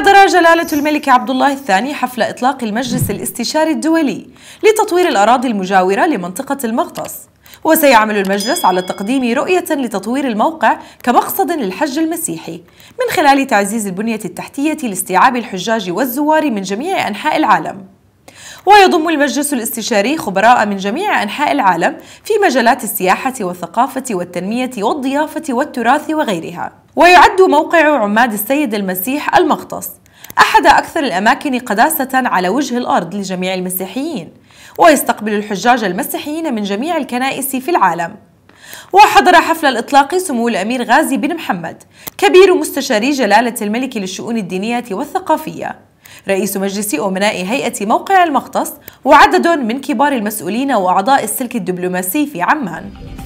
حضر جلالة الملك عبد الله الثاني حفل إطلاق المجلس الاستشاري الدولي لتطوير الأراضي المجاورة لمنطقة المغطس وسيعمل المجلس على تقديم رؤية لتطوير الموقع كمقصد للحج المسيحي من خلال تعزيز البنية التحتية لاستيعاب الحجاج والزوار من جميع أنحاء العالم ويضم المجلس الاستشاري خبراء من جميع أنحاء العالم في مجالات السياحة والثقافة والتنمية والضيافة والتراث وغيرها ويعد موقع عماد السيد المسيح المغطس أحد أكثر الأماكن قداسة على وجه الأرض لجميع المسيحيين ويستقبل الحجاج المسيحيين من جميع الكنائس في العالم وحضر حفل الإطلاق سمو الأمير غازي بن محمد كبير مستشاري جلالة الملك للشؤون الدينية والثقافية رئيس مجلس أمناء هيئة موقع المغطس وعدد من كبار المسؤولين وأعضاء السلك الدبلوماسي في عمان